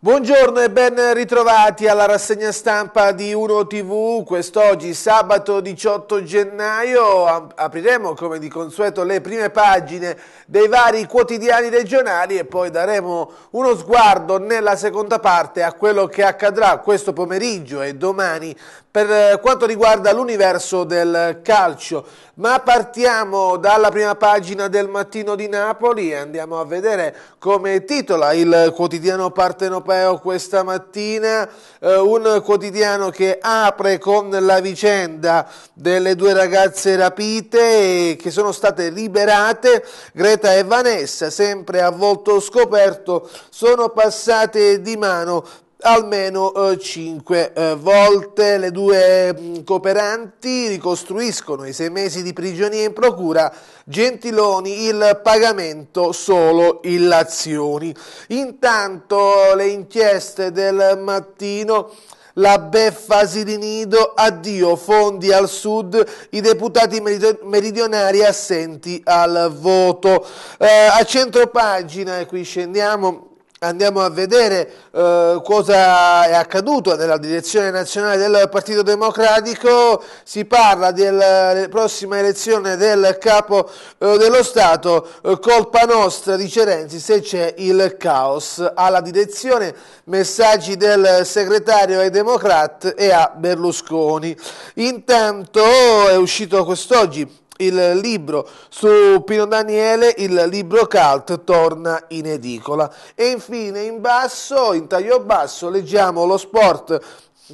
Buongiorno e ben ritrovati alla rassegna stampa di Uno TV. Quest'oggi, sabato 18 gennaio, apriremo come di consueto le prime pagine dei vari quotidiani regionali e poi daremo uno sguardo nella seconda parte a quello che accadrà questo pomeriggio e domani per eh, quanto riguarda l'universo del calcio. Ma partiamo dalla prima pagina del mattino di Napoli e andiamo a vedere come titola il quotidiano partenopeo questa mattina, eh, un quotidiano che apre con la vicenda delle due ragazze rapite che sono state liberate, Greta e Vanessa, sempre a volto scoperto, sono passate di mano almeno eh, 5 eh, volte. Le due mh, mm, cooperanti ricostruiscono i sei mesi di prigionia in procura, Gentiloni il pagamento solo illazioni. Intanto le inchieste del mattino la beffa asili nido, addio fondi al sud, i deputati meridionali assenti al voto. Eh, a centropagina, e qui scendiamo Andiamo a vedere eh, cosa è accaduto nella direzione nazionale del Partito Democratico, si parla della eh, prossima elezione del capo eh, dello Stato, eh, colpa nostra, dice Renzi, se c'è il caos. Alla direzione messaggi del segretario ai Democrat e a Berlusconi. Intanto è uscito quest'oggi il libro su Pino Daniele, il libro cult torna in edicola. E infine in basso, in taglio basso, leggiamo lo sport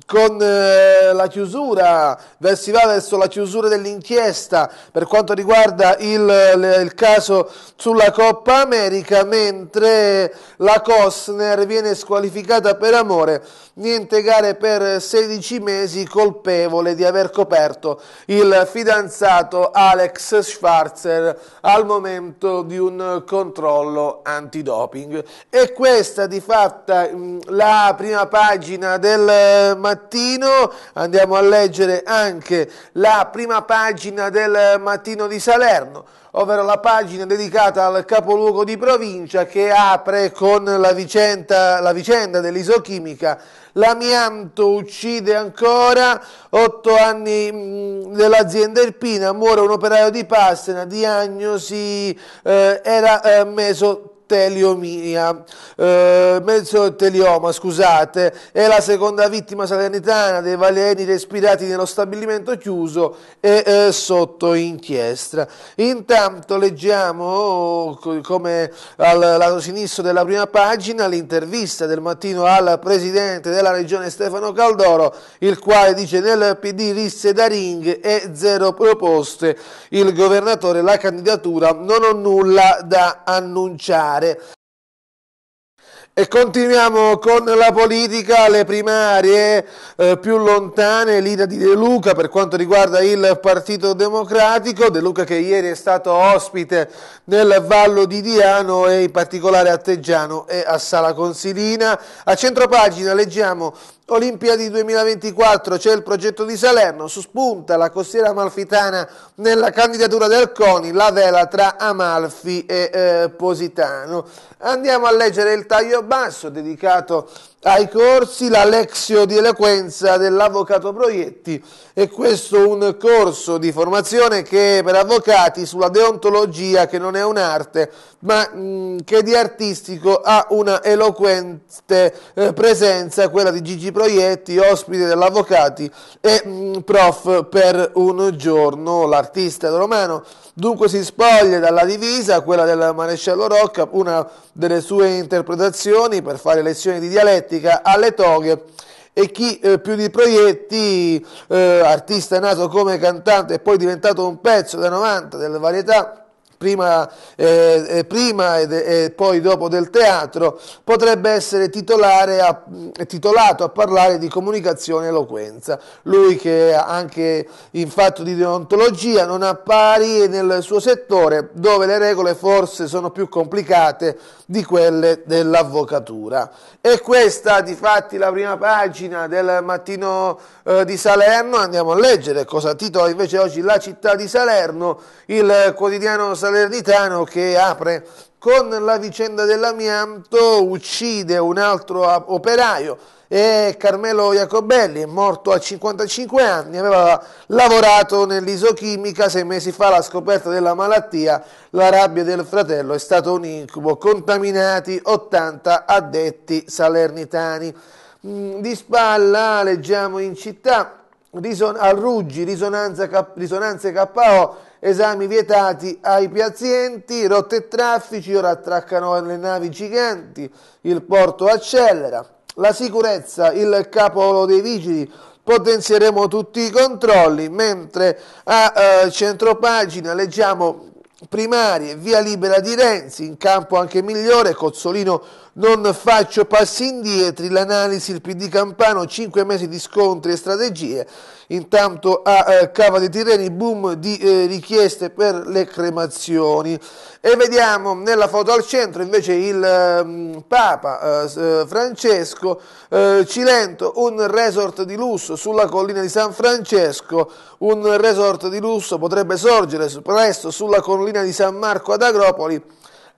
con eh, la chiusura, si va verso la chiusura dell'inchiesta per quanto riguarda il, il, caso sulla Coppa America, mentre la Costner viene squalificata per amore niente gare per 16 mesi colpevole di aver coperto il fidanzato Alex Schwarzer al momento di un controllo antidoping. E questa di fatta mm, la prima pagina del mattino, andiamo a leggere anche la prima pagina del mattino di Salerno ovvero la pagina dedicata al capoluogo di provincia che apre con la vicenda, la vicenda dell'isochimica l'amianto uccide ancora, otto anni dell'azienda mm, Irpina, muore un operaio di Passena, diagnosi eh, era eh, meso teliomia, eh, mezzo telioma, scusate, è la seconda vittima salernitana dei valeni respirati nello stabilimento chiuso e eh, sotto inchiesta. Intanto leggiamo come al lato sinistro della prima pagina l'intervista del mattino al presidente della regione Stefano Caldoro, il quale dice nel PD risse da ring e zero proposte, il governatore la candidatura non ho nulla da annunciare parlare. E continuiamo con la politica, le primarie eh, più lontane, l'ira di De Luca per quanto riguarda il Partito Democratico, De Luca che ieri è stato ospite nel Vallo di Diano e in particolare a Teggiano e a Sala Consilina. A centropagina leggiamo Olimpiadi 2024 c'è il progetto di Salerno, spunta la costiera amalfitana nella candidatura del CONI, la vela tra Amalfi e eh, Positano. Andiamo a leggere il taglio basso dedicato a ai corsi la Lexio di Eloquenza dell'Avvocato Proietti e questo è un corso di formazione che è per avvocati sulla deontologia che non è un'arte ma mm, che di artistico ha una eloquente eh, presenza, quella di Gigi Proietti, ospite dell'Avvocati e mm, prof per un giorno, l'artista romano. Dunque si spoglia dalla divisa, quella del maresciallo Rocca, una delle sue interpretazioni per fare lezioni di dialettica alle toghe e chi eh, più di Proietti, eh, artista nato come cantante e poi diventato un pezzo da 90 delle varietà prima, eh, eh prima e, poi dopo del teatro, potrebbe essere a, titolato a parlare di comunicazione e eloquenza. Lui che anche in fatto di deontologia non ha pari nel suo settore, dove le regole forse sono più complicate di quelle dell'avvocatura. E questa di fatti la prima pagina del mattino eh, di Salerno, andiamo a leggere cosa titola invece oggi la città di Salerno, il quotidiano Salerno salernitano che apre con la vicenda dell'amianto, uccide un altro operaio e Carmelo Iacobelli è morto a 55 anni, aveva lavorato nell'isochimica, sei mesi fa la scoperta della malattia, la rabbia del fratello è stato un incubo, contaminati 80 addetti salernitani. Mm, di spalla leggiamo in città, a Ruggi, risonanze KO esami vietati ai pazienti, rotte e traffici, ora attraccano le navi giganti, il porto accelera, la sicurezza, il capolo dei vigili, potenzieremo tutti i controlli, mentre a eh, centropagina leggiamo primarie, via libera di Renzi, in campo anche migliore, Cozzolino non faccio passi indietro, l'analisi, il PD Campano, 5 mesi di scontri e strategie. Intanto a eh, Cava dei Tirreni, boom di eh, richieste per le cremazioni. E vediamo nella foto al centro invece il ehm, eh, Papa eh, Francesco eh, Cilento, un resort di lusso sulla collina di San Francesco, un resort di lusso potrebbe sorgere presto sulla collina di San Marco ad Agropoli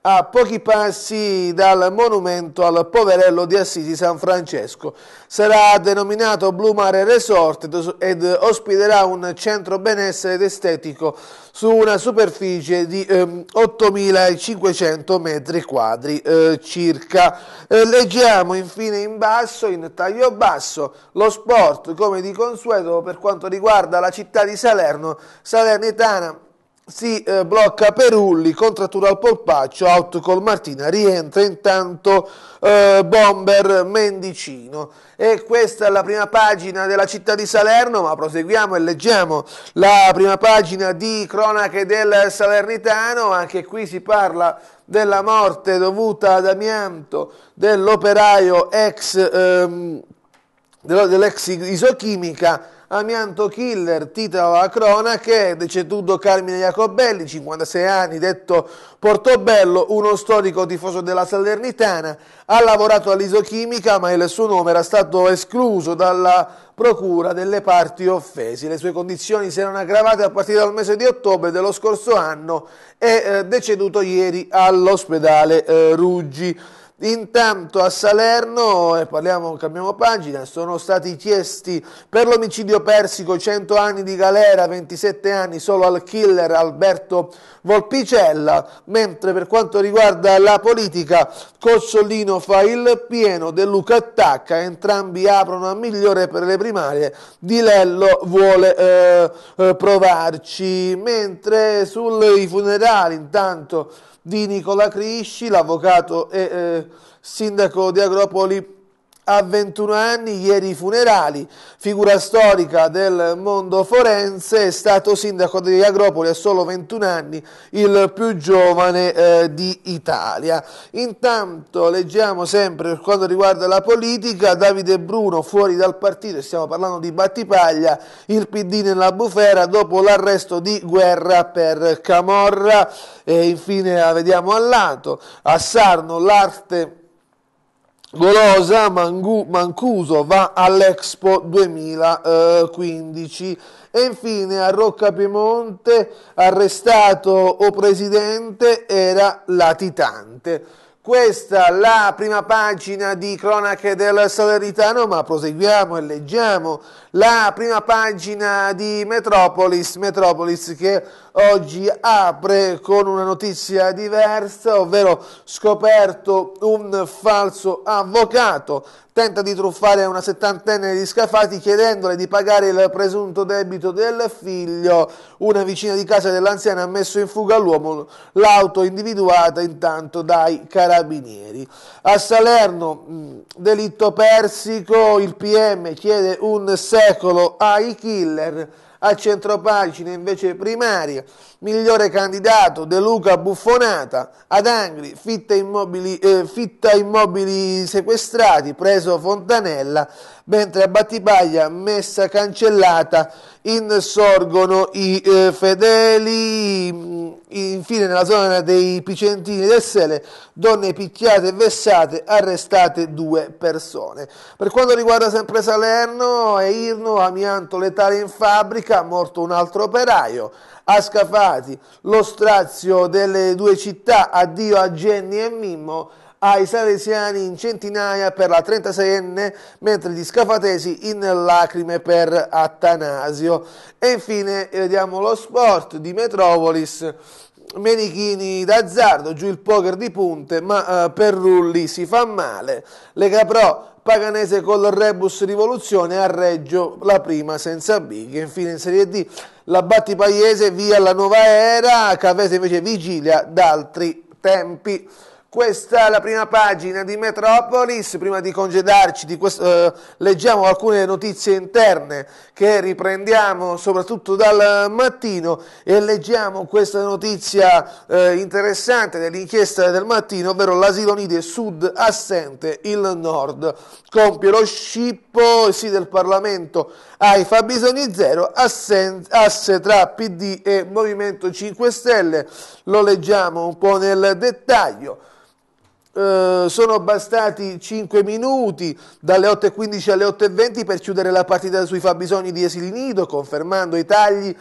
a pochi passi dal monumento al poverello di Assisi San Francesco. Sarà denominato Blue Mare Resort ed ospiterà un centro benessere ed estetico su una superficie di eh, 8.500 metri quadri eh, circa. Eh, leggiamo infine in basso, in taglio basso, lo sport come di consueto per quanto riguarda la città di Salerno, Salernitana si eh, blocca Perulli, contrattura al polpaccio, out col Martina, rientra intanto eh, Bomber Mendicino. E questa è la prima pagina della città di Salerno, ma proseguiamo e leggiamo la prima pagina di Cronache del Salernitano, anche qui si parla della morte dovuta ad amianto dell'operaio ex, ehm, dell'ex isochimica Amianto Killer, titola la cronache, deceduto Carmine Jacobelli, 56 anni, detto Portobello, uno storico tifoso della Salernitana, ha lavorato all'isochimica ma il suo nome era stato escluso dalla procura delle parti offesi. Le sue condizioni si erano aggravate a partire dal mese di ottobre dello scorso anno e eh, deceduto ieri all'ospedale eh, Ruggi. Intanto a Salerno, e parliamo, cambiamo pagina, sono stati chiesti per l'omicidio persico 100 anni di galera, 27 anni solo al killer Alberto Volpicella, mentre per quanto riguarda la politica Cossolino fa il pieno, De Luca attacca, entrambi aprono a migliore per le primarie, Di Lello vuole eh, eh provarci, mentre sui funerali intanto di Nicola Crisci, l'avvocato e eh, sindaco di Agropoli, a 21 anni, ieri i funerali, figura storica del mondo forense, è stato sindaco di Agropoli a solo 21 anni, il più giovane eh, di Italia. Intanto leggiamo sempre per quanto riguarda la politica, Davide Bruno fuori dal partito, stiamo parlando di Battipaglia, il PD nella bufera dopo l'arresto di guerra per Camorra e infine la vediamo a lato, a Sarno l'arte Golosa Mangu, Mancuso va all'Expo 2015 eh, e infine a Rocca Piemonte arrestato o presidente era latitante. Questa la prima pagina di Cronache del Salernitano, ma proseguiamo e leggiamo la prima pagina di Metropolis, Metropolis che oggi apre con una notizia diversa, ovvero scoperto un falso avvocato tenta di truffare una settantenne di scafati chiedendole di pagare il presunto debito del figlio. Una vicina di casa dell'anziana ha messo in fuga l'uomo, l'auto individuata intanto dai carabinieri. A Salerno, mm, delitto persico, il PM chiede un secolo ai killer a centro pagina invece primaria, migliore candidato De Luca Buffonata, ad Angri fitta immobili, eh, fitta immobili sequestrati, preso Fontanella mentre a Battibaglia, messa cancellata, insorgono i eh, fedeli. Mm, infine nella zona dei Picentini del Sele, donne picchiate e vessate, arrestate due persone. Per quanto riguarda sempre Salerno e Irno, amianto letale in fabbrica, morto un altro operaio. A Scafati, lo strazio delle due città, addio a Genni e Mimmo, ai salesiani in centinaia per la 36enne, mentre gli scafatesi in lacrime per Attanasio. E infine vediamo eh, lo sport di Metropolis. Menichini d'azzardo, giù il poker di punte, ma eh, per Rulli si fa male. Lega Pro Paganese col Rebus Rivoluzione a Reggio, la prima senza big. Infine in Serie D la Batti Pagliese via la nuova era, Cavese invece vigilia da altri tempi. Questa è la prima pagina di Metropolis, prima di congedarci di questo, eh, leggiamo alcune notizie interne che riprendiamo soprattutto dal mattino e leggiamo questa notizia eh, interessante dell'inchiesta del mattino, ovvero l'asilo nidi sud assente, il nord compie lo scippo eh, sì del Parlamento ai fabbisogni zero, assen, asse tra PD e Movimento 5 Stelle, lo leggiamo un po' nel dettaglio. Eh, sono bastati 5 minuti dalle 8.15 alle 8.20 per chiudere la partita sui fabbisogni di Esili Nido, confermando i tagli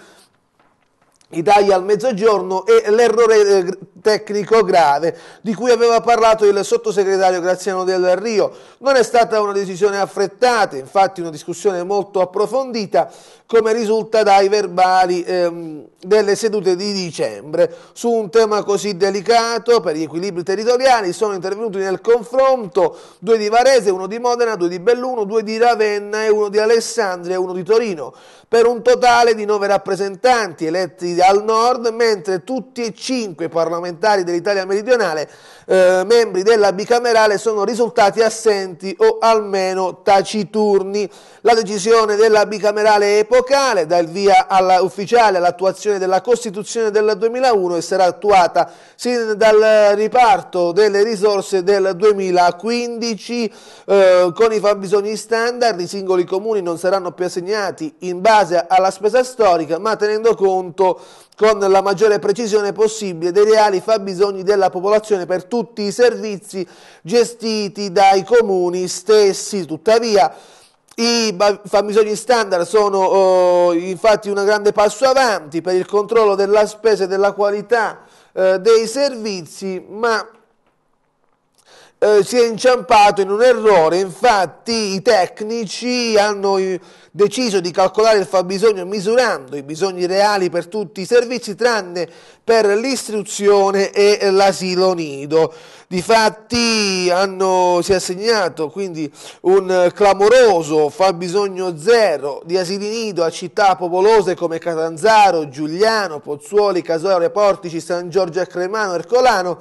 i tagli al mezzogiorno e l'errore eh, tecnico grave di cui aveva parlato il sottosegretario Graziano Del Rio. Non è stata una decisione affrettata, infatti una discussione molto approfondita come risulta dai verbali ehm, delle sedute di dicembre. Su un tema così delicato per gli equilibri territoriali sono intervenuti nel confronto due di Varese, uno di Modena, due di Belluno, due di Ravenna e uno di Alessandria e uno di Torino, per un totale di nove rappresentanti eletti al nord, mentre tutti e cinque i parlamentari dell'Italia meridionale, eh, membri della bicamerale, sono risultati assenti o almeno taciturni. La decisione della bicamerale è locale, dà il via alla, ufficiale all'attuazione della Costituzione del 2001 e sarà attuata sin dal riparto delle risorse del 2015 eh, con i fabbisogni standard, i singoli comuni non saranno più assegnati in base alla spesa storica ma tenendo conto con la maggiore precisione possibile dei reali fabbisogni della popolazione per tutti i servizi gestiti dai comuni stessi. Tuttavia i fabbisogni standard sono eh, infatti un grande passo avanti per il controllo della spesa e della qualità eh, dei servizi, ma eh, si è inciampato in un errore, infatti i tecnici hanno deciso di calcolare il fabbisogno misurando i bisogni reali per tutti i servizi tranne per l'istruzione e l'asilo nido. Difatti hanno, si è assegnato quindi un clamoroso fabbisogno zero di asili nido a città popolose come Catanzaro, Giuliano, Pozzuoli, Casoria, Portici, San Giorgio a Cremano, Ercolano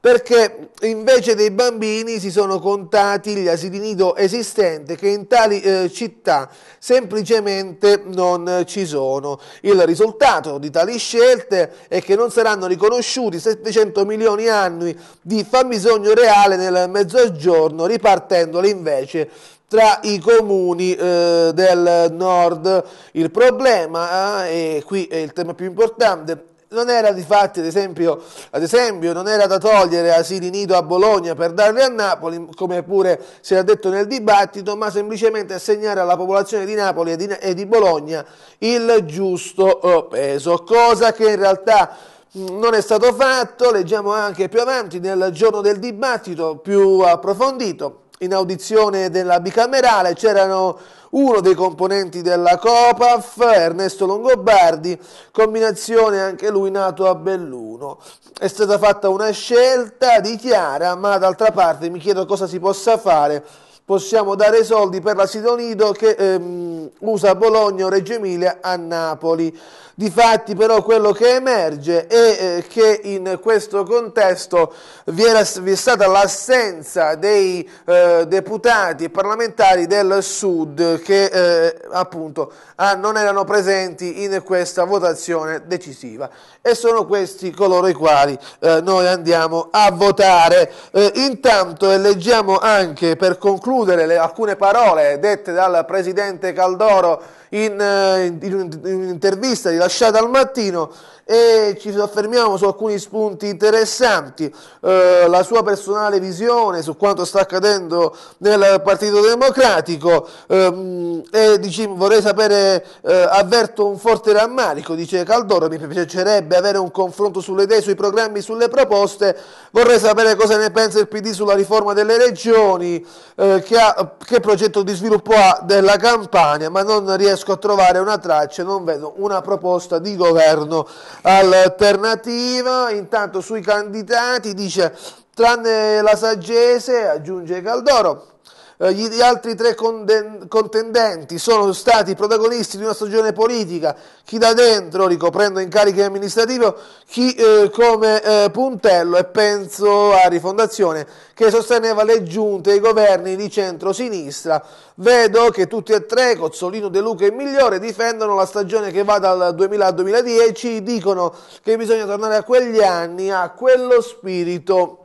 perché invece dei bambini si sono contati gli asili nido esistenti che in tali eh, città semplicemente non ci sono. Il risultato di tali scelte è che non saranno riconosciuti 700 milioni annui di fabbisogno reale nel mezzogiorno, ripartendole invece tra i comuni eh, del nord. Il problema, eh, e qui è il tema più importante, non era di fatti, ad esempio, ad esempio, non era da togliere asili nido a Bologna per darli a Napoli, come pure si era detto nel dibattito, ma semplicemente assegnare alla popolazione di Napoli e di, e di Bologna il giusto eh, peso, cosa che in realtà mm, non è stato fatto, leggiamo anche più avanti nel giorno del dibattito più approfondito, in audizione della bicamerale c'erano uno dei componenti della Copaf, Ernesto Longobardi, combinazione anche lui nato a Belluno. È stata fatta una scelta di Chiara, ma d'altra parte mi chiedo cosa si possa fare. Possiamo dare soldi per la Sidonido che ehm, usa Bologna o Reggio Emilia a Napoli. Difatti però quello che emerge è eh, che in questo contesto vi, era, vi è stata l'assenza dei eh, deputati e parlamentari del Sud che eh, appunto ah, non erano presenti in questa votazione decisiva e sono questi coloro i quali eh, noi andiamo a votare. Eh, intanto eleggiamo anche per concludere le, alcune parole dette dal Presidente Caldoro in, eh, in, in un'intervista rilasciata al mattino e ci soffermiamo su alcuni spunti interessanti, eh, la sua personale visione su quanto sta accadendo nel Partito Democratico ehm, e dici, vorrei sapere, eh, avverto un forte rammarico, dice Caldoro, mi piacerebbe avere un confronto sulle idee, sui programmi, sulle proposte, vorrei sapere cosa ne pensa il PD sulla riforma delle regioni, eh, che, ha, che progetto di sviluppo ha della Campania, ma non riesco riesco a trovare una traccia, non vedo una proposta di governo alternativa. Intanto sui candidati dice tranne la Saggese, aggiunge Caldoro, eh, gli altri tre contendenti sono stati protagonisti di una stagione politica, chi da dentro ricoprendo incarichi amministrativi, chi eh, come eh, puntello e penso a Rifondazione che sosteneva le giunte e i governi di centro-sinistra. Vedo che tutti e tre, Cozzolino, De Luca e Migliore, difendono la stagione che va dal 2000 al 2010, dicono che bisogna tornare a quegli anni, a quello spirito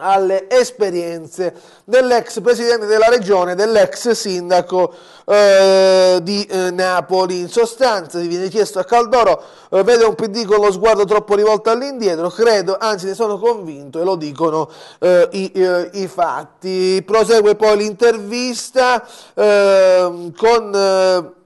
alle esperienze dell'ex presidente della regione, dell'ex sindaco eh, di eh, Napoli. In sostanza si viene chiesto a Caldoro, eh, vede un PD con lo sguardo troppo rivolto all'indietro, credo, anzi ne sono convinto e lo dicono eh, i, eh, i, fatti. Prosegue poi l'intervista ehm, con eh,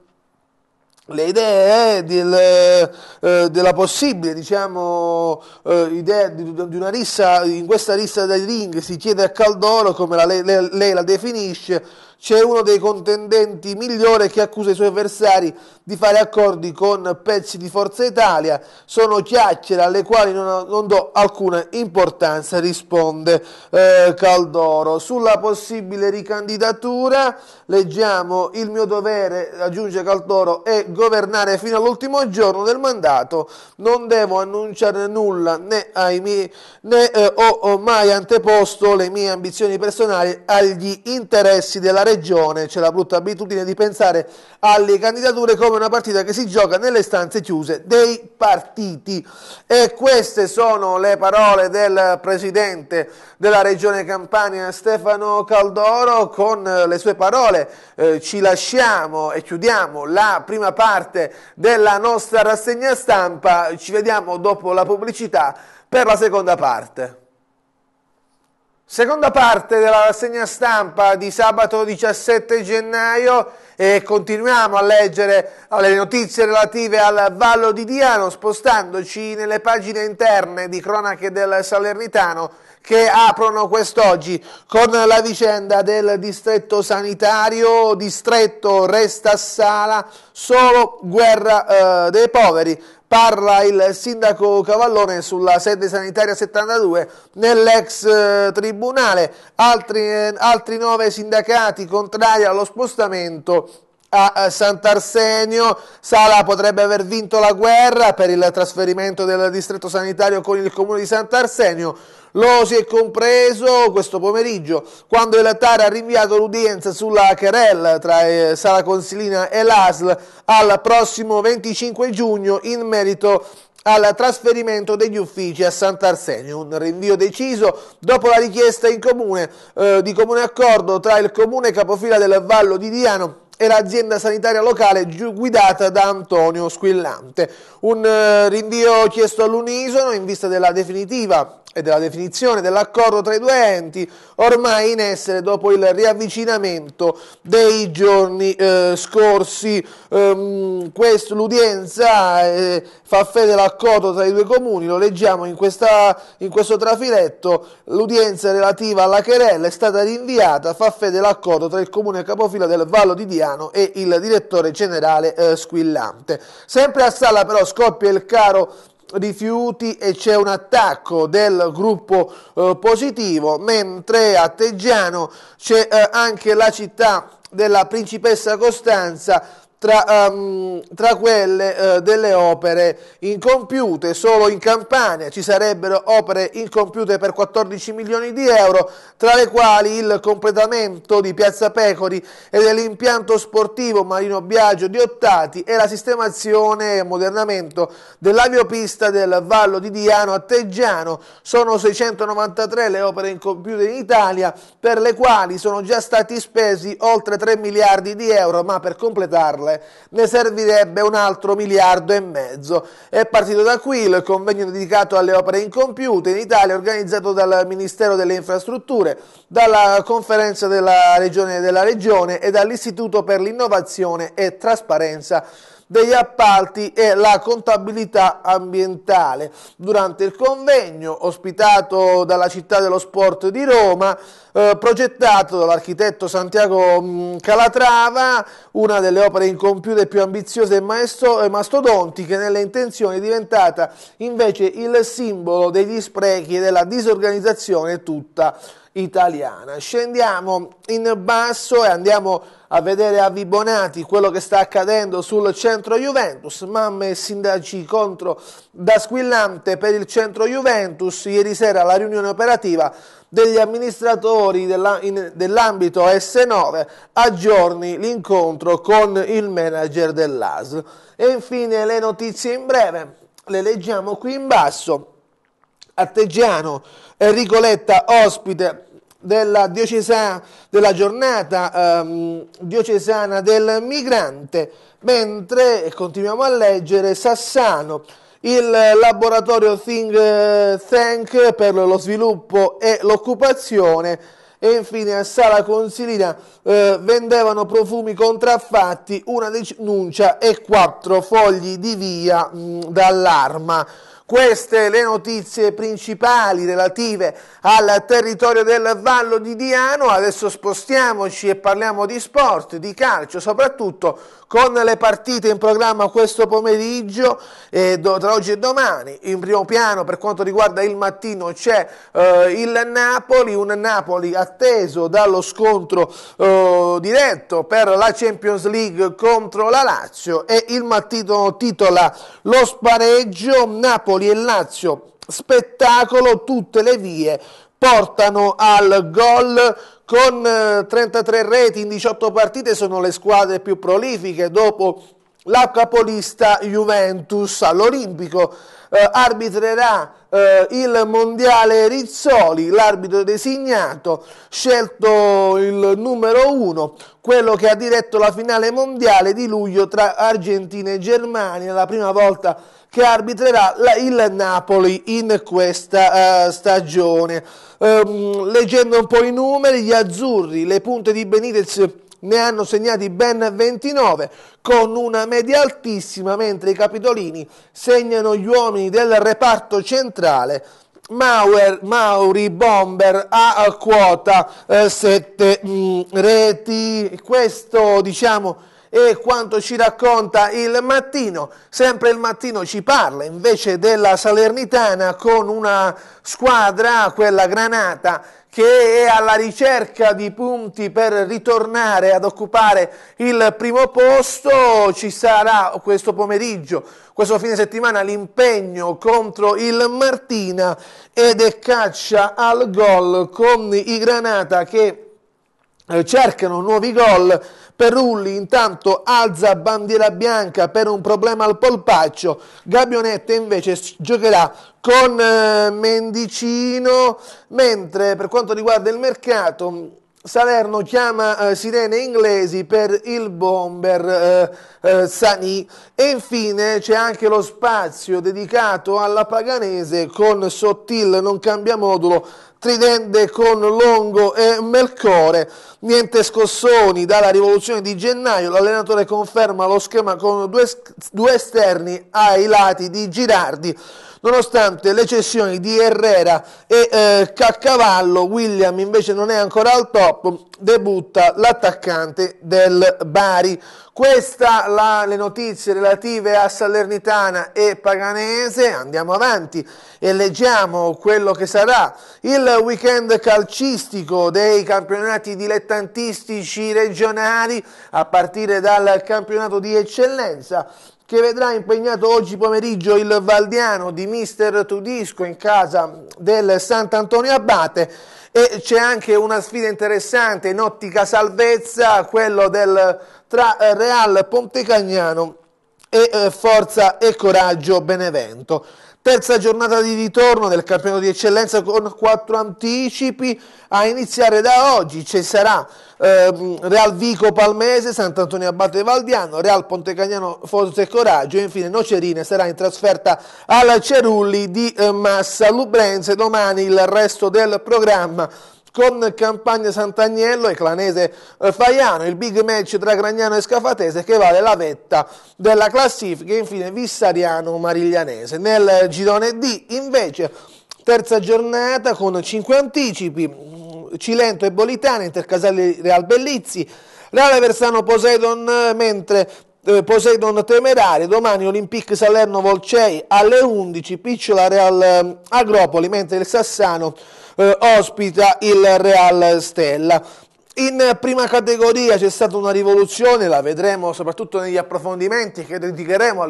le idee eh, del, eh, eh, della possibile diciamo, eh, idea di, di, una rissa, in questa rissa dei ring si chiede a Caldoro, come la, lei, lei, la definisce, c'è uno dei contendenti migliori che accusa i suoi avversari di fare accordi con pezzi di Forza Italia, sono chiacchiere alle quali non, non do alcuna importanza, risponde eh, Caldoro. Sulla possibile ricandidatura leggiamo il mio dovere, aggiunge Caldoro, è governare fino all'ultimo giorno del mandato, non devo annunciare nulla né, ai miei, né eh, ho, ho mai anteposto le mie ambizioni personali agli interessi della regione. C'è la brutta abitudine di pensare alle candidature come una partita che si gioca nelle stanze chiuse dei partiti. E queste sono le parole del presidente della regione Campania Stefano Caldoro con le sue parole eh, ci lasciamo e chiudiamo la prima parte parte della nostra rassegna stampa, ci vediamo dopo la pubblicità per la seconda parte. Seconda parte della rassegna stampa di sabato 17 gennaio e continuiamo a leggere le notizie relative al Vallo di Diano spostandoci nelle pagine interne di cronache del Salernitano che aprono quest'oggi con la vicenda del distretto sanitario, distretto resta sala, solo guerra eh, dei poveri. Parla il sindaco Cavallone sulla sede sanitaria 72 nell'ex eh, tribunale, altri, eh, altri nove sindacati contrari allo spostamento a Sant'Arsenio. Sala potrebbe aver vinto la guerra per il trasferimento del distretto sanitario con il comune di Sant'Arsenio. Lo si è compreso questo pomeriggio quando il TAR ha rinviato l'udienza sulla querella tra eh, Sala Consilina e l'ASL al prossimo 25 giugno in merito al trasferimento degli uffici a Sant'Arsenio, un rinvio deciso dopo la richiesta in comune eh, di comune accordo tra il comune capofila del Vallo di Diano e l'azienda sanitaria locale guidata da Antonio Squillante. Un eh, rinvio chiesto all'unisono in vista della definitiva e della definizione dell'accordo tra i due enti ormai in essere dopo il riavvicinamento dei giorni eh, scorsi. Ehm, questo, l'udienza eh, fa fede all'accordo tra i due comuni, lo leggiamo in, questa, in questo trafiletto, l'udienza relativa alla querella è stata rinviata, fa fede all'accordo tra il comune capofila del Vallo di Diano e il direttore generale eh, Squillante. Sempre a Sala però scoppia il caro rifiuti e c'è un attacco del gruppo eh, positivo, mentre a Teggiano c'è eh, anche la città della principessa Costanza tra, um, tra quelle uh, delle opere incompiute. Solo in Campania ci sarebbero opere incompiute per 14 milioni di euro, tra le quali il completamento di Piazza Pecori e dell'impianto sportivo Marino Biagio di Ottati e la sistemazione e modernamento dell'aviopista del Vallo di Diano a Teggiano. Sono 693 le opere incompiute in Italia per le quali sono già stati spesi oltre 3 miliardi di euro, ma per completarle ore. Ne servirebbe un altro miliardo e mezzo. È partito da qui il convegno dedicato alle opere incompiute in Italia organizzato dal Ministero delle Infrastrutture, dalla Conferenza della Regione, della Regione e dall'Istituto per l'innovazione e trasparenza degli appalti e la contabilità ambientale. Durante il convegno, ospitato dalla città dello sport di Roma, eh, progettato dall'architetto Santiago mm, Calatrava, una delle opere incompiute più ambiziose e mastodontiche nelle intenzioni è diventata invece il simbolo degli sprechi e della disorganizzazione tutta italiana. Scendiamo in basso e andiamo a vedere a Vibonati quello che sta accadendo sul centro Juventus, mamme e sindaci contro da squillante per il centro Juventus, ieri sera la riunione operativa degli amministratori dell'ambito S9 aggiorni l'incontro con il manager dell'ASL. E infine le notizie in breve, le leggiamo qui in basso. Atteggiano, Enrico Letta, ospite della, diocesana, della giornata ehm, diocesana del migrante, mentre continuiamo a leggere Sassano, il laboratorio Think Tank per lo sviluppo e l'occupazione e infine a Sala Consilina eh, vendevano profumi contraffatti, una denuncia e quattro fogli di via d'allarma. Queste le notizie principali relative al territorio del Vallo di Diano. Adesso spostiamoci e parliamo di sport, di calcio, soprattutto con le partite in programma questo pomeriggio, eh, tra oggi e domani. In primo piano per quanto riguarda il mattino c'è eh, il Napoli, un Napoli atteso dallo scontro eh, diretto per la Champions League contro la Lazio e il mattino titola lo spareggio Napoli e Lazio. Spettacolo, tutte le vie portano al gol con 33 eh, reti in 18 partite sono le squadre più prolifiche dopo la capolista Juventus all'Olimpico eh, arbitrerà eh, il mondiale Rizzoli, l'arbitro designato, scelto il numero uno, quello che ha diretto la finale mondiale di luglio tra Argentina e Germania, la prima volta che arbitrerà la, il Napoli in questa eh, stagione ehm, leggendo un po' i numeri, gli azzurri, le punte di Benitez ne hanno segnati ben 29 con una media altissima, mentre i capitolini segnano gli uomini del reparto centrale. Mauer, Mauri Bomber a quota 7 eh, mm, reti. Questo diciamo e quanto ci racconta il mattino. Sempre il mattino ci parla invece della Salernitana con una squadra, quella granata, che è alla ricerca di punti per ritornare ad occupare il primo posto. Ci sarà questo pomeriggio, questo fine settimana, l'impegno contro il Martina ed è caccia al gol con i Granata che eh, cercano nuovi gol. Perulli intanto alza bandiera bianca per un problema al polpaccio. Gabionetta invece giocherà con eh, Mendicino. Mentre per quanto riguarda il mercato, Salerno chiama eh, sirene inglesi per il bomber eh, eh, Sani e infine c'è anche lo spazio dedicato alla Paganese con Sottil non cambia modulo, Tridende con Longo e Melcore. Niente scossoni dalla rivoluzione di gennaio, l'allenatore conferma lo schema con due, due esterni ai lati di Girardi nonostante le cessioni di Herrera e eh, Caccavallo, William invece non è ancora al top, debutta l'attaccante del Bari. Queste le notizie relative a Salernitana e Paganese, andiamo avanti e leggiamo quello che sarà il weekend calcistico dei campionati dilettantistici regionali a partire dal campionato di eccellenza che vedrà impegnato oggi pomeriggio il Valdiano di Mister Tudisco in casa del Sant'Antonio Abate e c'è anche una sfida interessante in ottica salvezza, quello del tra Real Pontecagnano e eh, Forza e Coraggio Benevento. Terza giornata di ritorno del campionato di eccellenza con quattro anticipi a iniziare da oggi. Ci sarà ehm, Real Vico Palmese, Sant'Antonio Abate Valdiano, Real Pontecagnano Forza e Coraggio e infine Nocerine sarà in trasferta alla Cerulli di eh, Massa Lubrense. Domani il resto del programma con Campagna Sant'Agnello e Clanese eh, Faiano, il big match tra Gragnano e Scafatese che vale la vetta della classifica e infine Vissariano Mariglianese. Nel girone D invece terza giornata con 5 anticipi, mm, Cilento e Bolitana, Intercaselli Real Bellizzi, Reale Versano Poseidon, mentre eh, Poseidon Temerari, domani Olympique Salerno Volcei alle 11, Picciola Real eh, Agropoli, mentre il Sassano eh, ospita il Real Stella. In prima categoria c'è stata una rivoluzione, la vedremo soprattutto negli approfondimenti che dedicheremo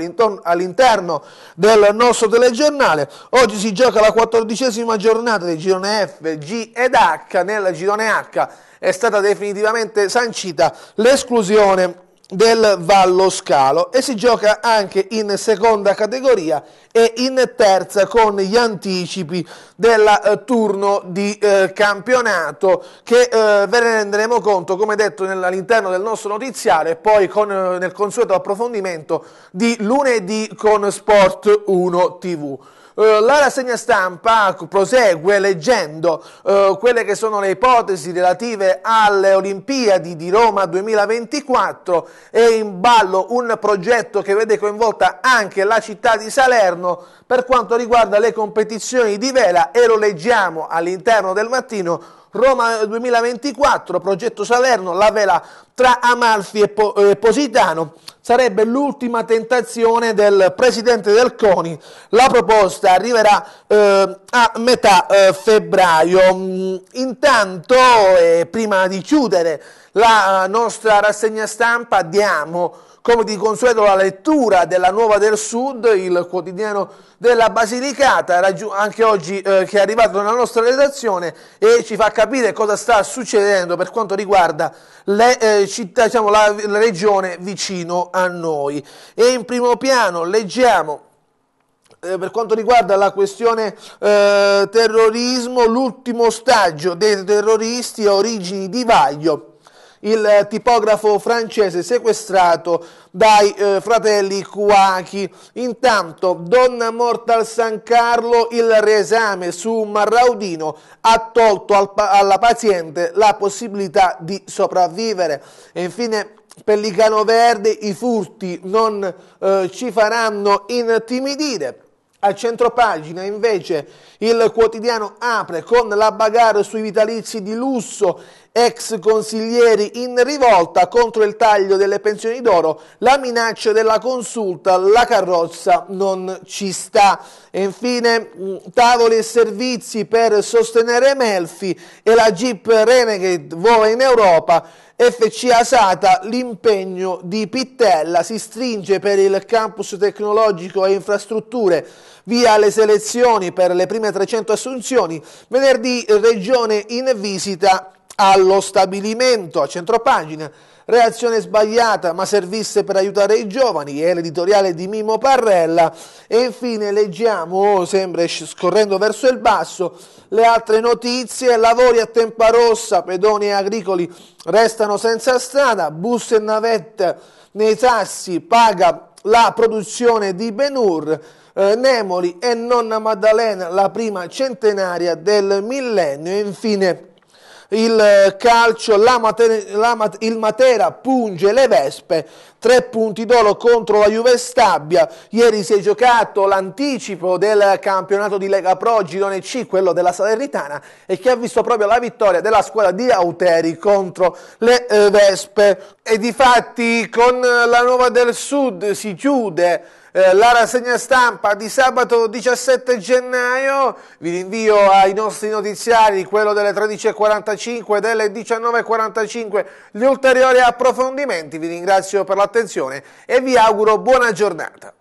all'interno del nostro telegiornale. Oggi si gioca la quattordicesima giornata del girone F, G ed H. Nel girone H è stata definitivamente sancita l'esclusione del Vallo Scalo e si gioca anche in seconda categoria e in terza con gli anticipi del eh, turno di eh, campionato che eh, ve ne renderemo conto come detto all'interno del nostro notiziario e poi con, eh, nel consueto approfondimento di lunedì con Sport 1 TV. Eh, la rassegna stampa prosegue leggendo eh, quelle che sono le ipotesi relative alle Olimpiadi di Roma 2024 è in ballo un progetto che vede coinvolta anche la città di Salerno per quanto riguarda le competizioni di vela e lo leggiamo all'interno del mattino Roma 2024, progetto Salerno, la vela tra Amalfi e, po e eh, Positano, sarebbe l'ultima tentazione del presidente del CONI. La proposta arriverà eh, a metà eh, febbraio. Mm, intanto, eh, prima di chiudere la eh, nostra rassegna stampa, diamo come di consueto la lettura della Nuova del Sud, il quotidiano della Basilicata, anche oggi eh, che è arrivato nella nostra redazione e ci fa capire cosa sta succedendo per quanto riguarda le, eh, città, diciamo, la, la regione vicino a noi. E in primo piano leggiamo eh, per quanto riguarda la questione eh, terrorismo, l'ultimo ostaggio dei terroristi a origini di Vaglio il eh, tipografo francese sequestrato dai eh, fratelli Cuachi. Intanto, donna morta al San Carlo, il riesame su Marraudino ha tolto al, alla paziente la possibilità di sopravvivere. E infine Pellicano Verde, i furti non eh, ci faranno intimidire. A centropagina invece il quotidiano apre con la bagarre sui vitalizi di lusso ex consiglieri in rivolta contro il taglio delle pensioni d'oro, la minaccia della consulta, la carrozza non ci sta. E infine mm, tavoli e servizi per sostenere Melfi e la Jeep Renegade vola in Europa, FC Asata l'impegno di Pittella si stringe per il campus tecnologico e infrastrutture, via le selezioni per le prime 300 assunzioni, venerdì Regione in visita allo stabilimento a centropagina. Reazione sbagliata ma servisse per aiutare i giovani, è l'editoriale di Mimo Parrella e infine leggiamo, oh, sempre scorrendo verso il basso, le altre notizie, lavori a tempa rossa, pedoni e agricoli restano senza strada, bus e navette nei tassi, paga la produzione di Benur, eh, Nemoli e Nonna Maddalena, la prima centenaria del millennio e infine il eh, calcio, la Matera, la, il Matera punge le Vespe, tre punti d'oro contro la Juve Stabia, ieri si è giocato l'anticipo del campionato di Lega Pro Girone C, quello della Salernitana e che ha visto proprio la vittoria della squadra di Auteri contro le eh, Vespe e di fatti con eh, la Nuova del Sud si chiude eh, la rassegna stampa di sabato 17 gennaio. Vi rinvio ai nostri notiziari, quello delle 13.45 e delle 19.45, gli ulteriori approfondimenti. Vi ringrazio per l'attenzione e vi auguro buona giornata.